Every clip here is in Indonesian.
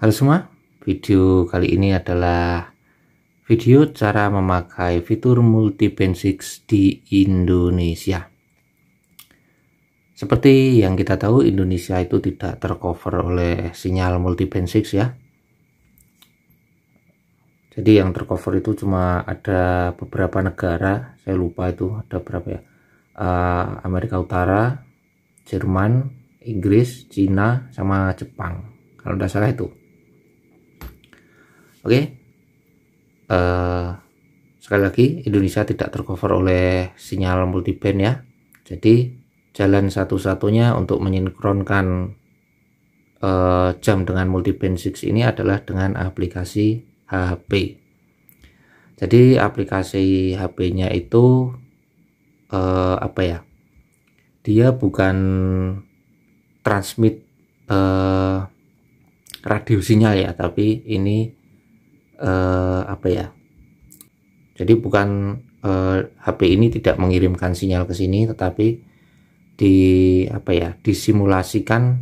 Halo semua, video kali ini adalah video cara memakai fitur multi band 6 di Indonesia. Seperti yang kita tahu Indonesia itu tidak tercover oleh sinyal multi band 6 ya. Jadi yang tercover itu cuma ada beberapa negara, saya lupa itu ada berapa ya. Eh, Amerika Utara, Jerman, Inggris, Cina, sama Jepang. Kalau tidak salah itu Oke. Okay? Uh, eh, sekali lagi Indonesia tidak tercover oleh sinyal multiband ya. Jadi jalan satu-satunya untuk menyinkronkan uh, jam dengan multiband 6 ini adalah dengan aplikasi HP. Jadi aplikasi HP-nya itu uh, apa ya? Dia bukan transmit uh, radio sinyal ya, tapi ini uh, apa ya jadi bukan uh, eh, HP ini tidak mengirimkan sinyal ke sini tetapi di apa ya disimulasikan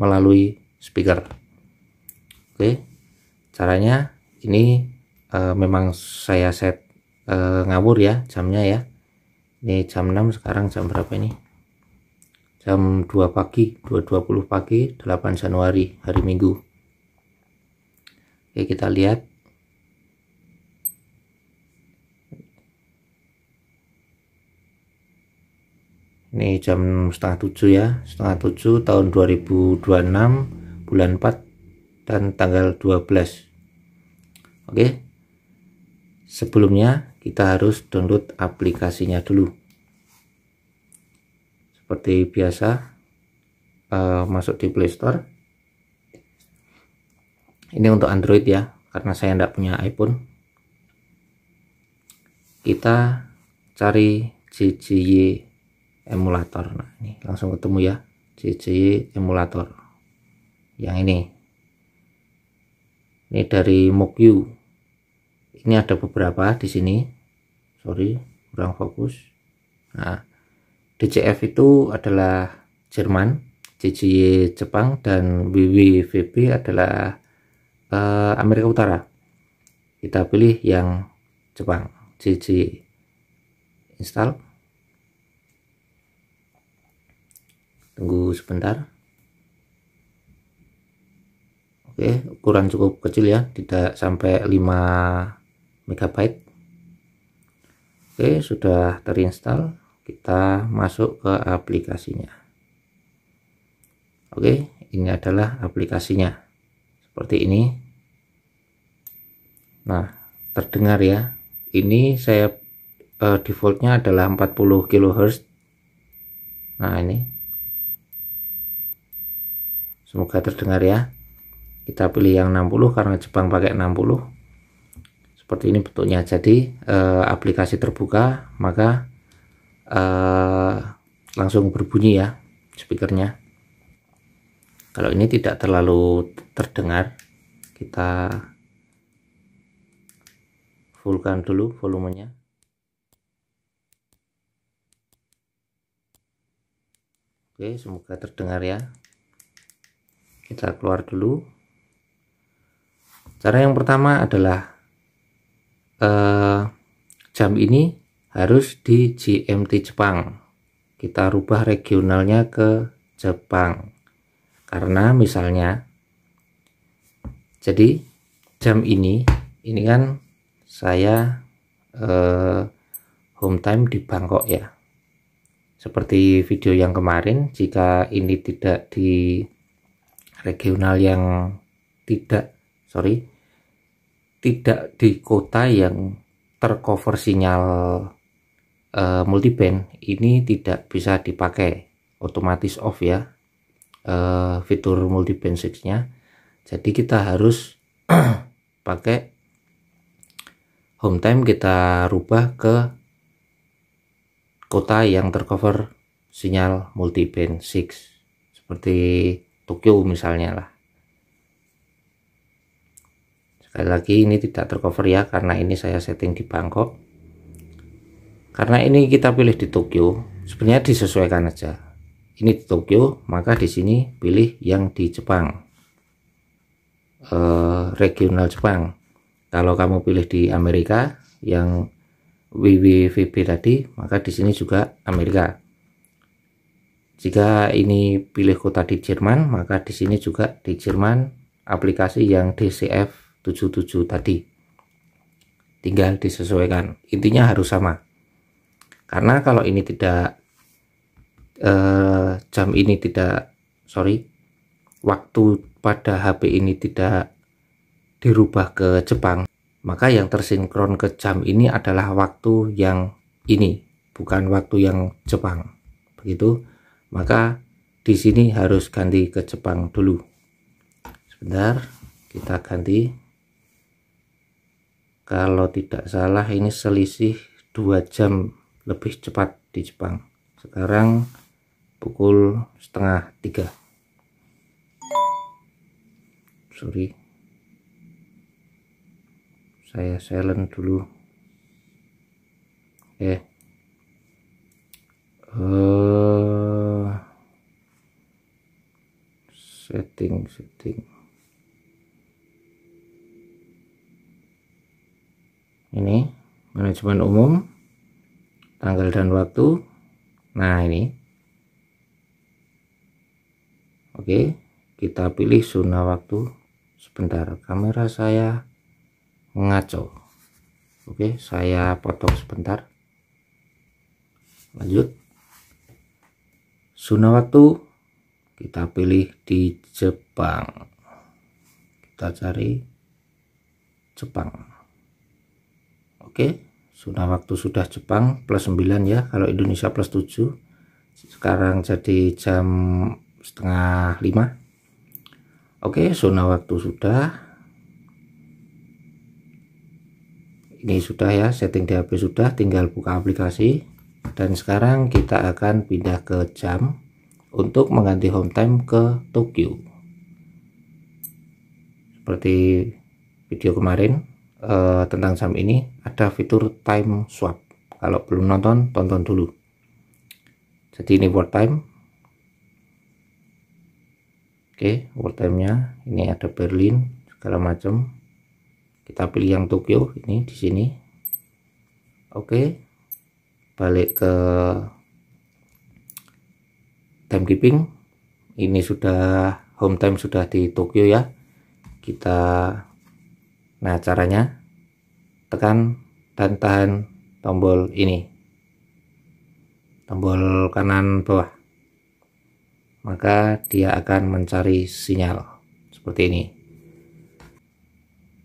melalui speaker oke caranya ini uh, memang saya set uh, ngawur ya jamnya ya ini jam 6 sekarang jam berapa ini jam 2 pagi 2.20 pagi 8 Januari hari Minggu oke kita lihat ini jam setengah tujuh ya setengah tujuh tahun 2026 bulan 4 dan tanggal 12 oke sebelumnya kita harus download aplikasinya dulu seperti biasa eh, masuk di Play Store ini untuk Android ya karena saya tidak punya iPhone kita cari cgy emulator nah ini langsung ketemu ya CC emulator yang ini ini dari Mokyu ini ada beberapa di sini sorry kurang fokus nah DCF itu adalah Jerman CC Jepang dan WWVB adalah eh, Amerika Utara kita pilih yang Jepang CC install tunggu sebentar oke ukuran cukup kecil ya tidak sampai 5 MB oke sudah terinstall kita masuk ke aplikasinya oke ini adalah aplikasinya seperti ini nah terdengar ya ini saya eh, defaultnya adalah 40 kHz nah ini semoga terdengar ya kita pilih yang 60 karena Jepang pakai 60 seperti ini bentuknya jadi e, aplikasi terbuka maka e, langsung berbunyi ya speakernya kalau ini tidak terlalu terdengar kita fullkan dulu volumenya Oke, semoga terdengar ya kita keluar dulu cara yang pertama adalah eh, jam ini harus di GMT Jepang kita rubah regionalnya ke Jepang karena misalnya jadi jam ini ini kan saya eh, home time di Bangkok ya seperti video yang kemarin jika ini tidak di regional yang tidak sorry tidak di kota yang tercover sinyal uh, multiband ini tidak bisa dipakai otomatis off ya uh, fitur multiband 6 nya jadi kita harus pakai home time kita rubah ke kota yang tercover sinyal multiband 6 seperti Tokyo misalnya lah sekali lagi ini tidak tercover ya karena ini saya setting di Bangkok karena ini kita pilih di Tokyo sebenarnya disesuaikan aja ini di Tokyo maka di sini pilih yang di Jepang eh, regional Jepang kalau kamu pilih di Amerika yang WWVB tadi maka di sini juga Amerika jika ini pilih kota di Jerman, maka di sini juga di Jerman aplikasi yang DCF77 tadi. Tinggal disesuaikan. Intinya harus sama. Karena kalau ini tidak eh, jam ini tidak sorry waktu pada HP ini tidak dirubah ke Jepang, maka yang tersinkron ke jam ini adalah waktu yang ini, bukan waktu yang Jepang. Begitu maka di sini harus ganti ke Jepang dulu sebentar kita ganti kalau tidak salah ini selisih 2 jam lebih cepat di Jepang sekarang pukul setengah tiga sorry saya silent dulu oke okay. uh, eh. setting setting ini manajemen umum tanggal dan waktu nah ini oke kita pilih zona waktu sebentar kamera saya ngaco oke saya potong sebentar lanjut zona waktu kita pilih di Jepang kita cari Jepang oke sudah waktu sudah Jepang plus 9 ya kalau Indonesia plus 7 sekarang jadi jam setengah lima. oke zona waktu sudah ini sudah ya setting di HP sudah tinggal buka aplikasi dan sekarang kita akan pindah ke jam untuk mengganti home time ke Tokyo seperti video kemarin eh, tentang jam ini ada fitur time swap kalau belum nonton tonton dulu jadi ini world time oke world time nya ini ada Berlin segala macam kita pilih yang Tokyo ini di sini oke balik ke timekeeping ini sudah home time sudah di Tokyo ya kita nah caranya tekan dan tahan tombol ini tombol kanan bawah maka dia akan mencari sinyal seperti ini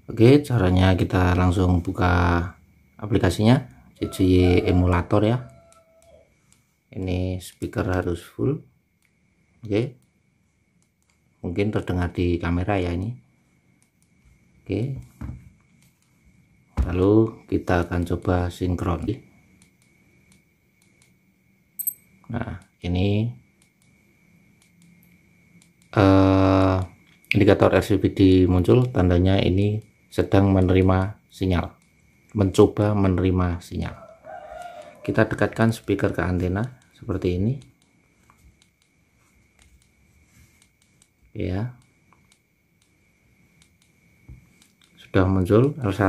oke caranya kita langsung buka aplikasinya CC e emulator ya ini speaker harus full oke mungkin terdengar di kamera ya ini oke lalu kita akan coba sinkron nah ini uh, indikator RCBD muncul tandanya ini sedang menerima sinyal mencoba menerima sinyal kita dekatkan speaker ke antena seperti ini ya sudah muncul L1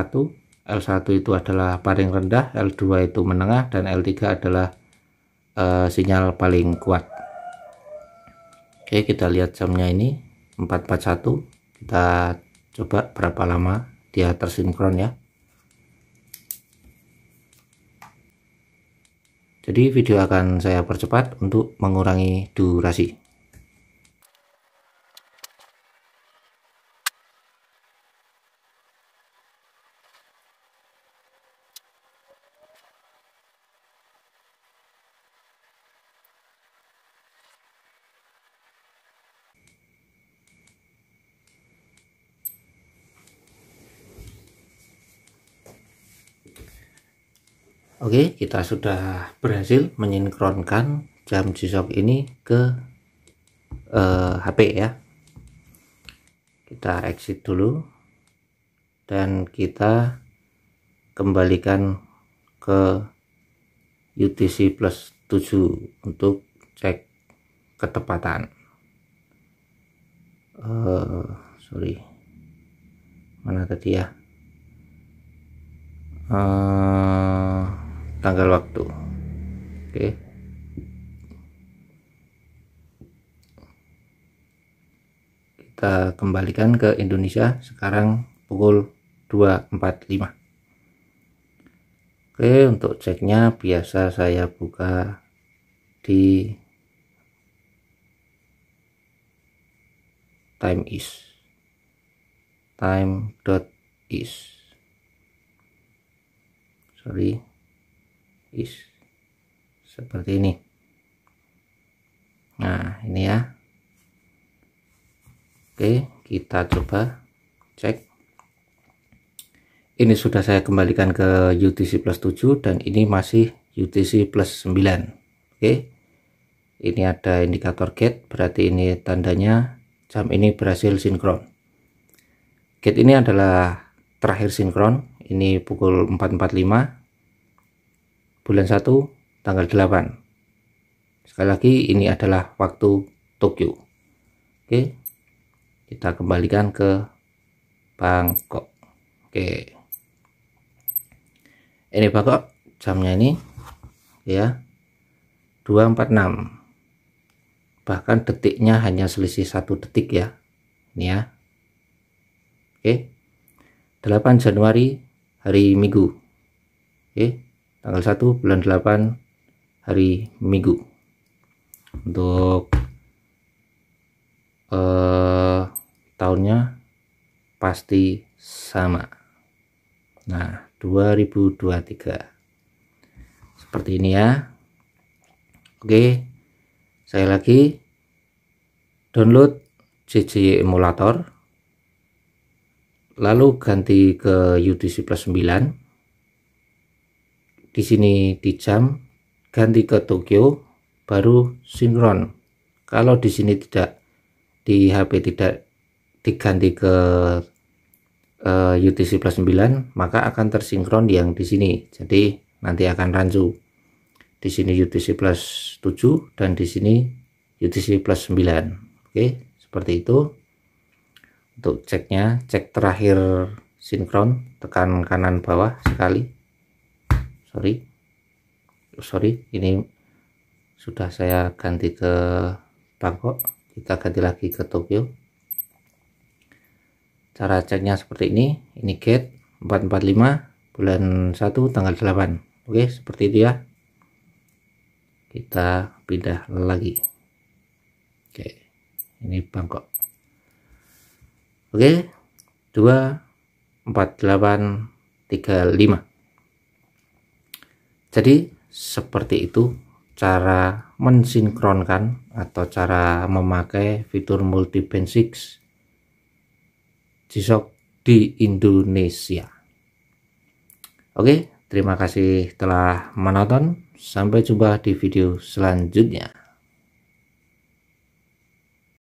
L1 itu adalah paling rendah L2 itu menengah dan L3 adalah uh, sinyal paling kuat Oke kita lihat jamnya ini 441 kita coba berapa lama dia tersinkron ya jadi video akan saya percepat untuk mengurangi durasi Oke, kita sudah berhasil menyinkronkan jam G-Shock ini ke eh, HP ya. Kita exit dulu dan kita kembalikan ke UTC plus 7 untuk cek ketepatan. Uh, sorry, mana tadi ya? Uh, tanggal waktu oke okay. kita kembalikan ke Indonesia sekarang pukul 2.45 oke untuk ceknya biasa saya buka di time is time dot is sorry is seperti ini nah ini ya oke kita coba cek ini sudah saya kembalikan ke UTC plus 7 dan ini masih UTC plus 9 oke ini ada indikator gate berarti ini tandanya jam ini berhasil sinkron gate ini adalah terakhir sinkron ini pukul 4.45 bulan 1 tanggal 8 sekali lagi ini adalah waktu Tokyo oke kita kembalikan ke Bangkok oke ini Bangkok jamnya ini ya 246 bahkan detiknya hanya selisih satu detik ya ini ya oke 8 Januari hari Minggu oke tanggal 1 bulan 8 hari Minggu untuk eh, tahunnya pasti sama nah 2023 seperti ini ya oke saya lagi download CC emulator lalu ganti ke UTC plus 9 di sini di jam ganti ke Tokyo baru sinkron kalau di sini tidak di HP tidak diganti ke uh, eh, UTC plus 9 maka akan tersinkron yang di sini jadi nanti akan rancu di sini UTC plus 7 dan di sini UTC plus 9 oke seperti itu untuk ceknya cek terakhir sinkron tekan kanan bawah sekali sorry sorry ini sudah saya ganti ke Bangkok kita ganti lagi ke Tokyo cara ceknya seperti ini ini gate 445 bulan 1 tanggal 8 oke seperti itu ya kita pindah lagi oke ini Bangkok oke 2 48 35 jadi seperti itu cara mensinkronkan atau cara memakai fitur multi-band 6 g di Indonesia. Oke, terima kasih telah menonton. Sampai jumpa di video selanjutnya.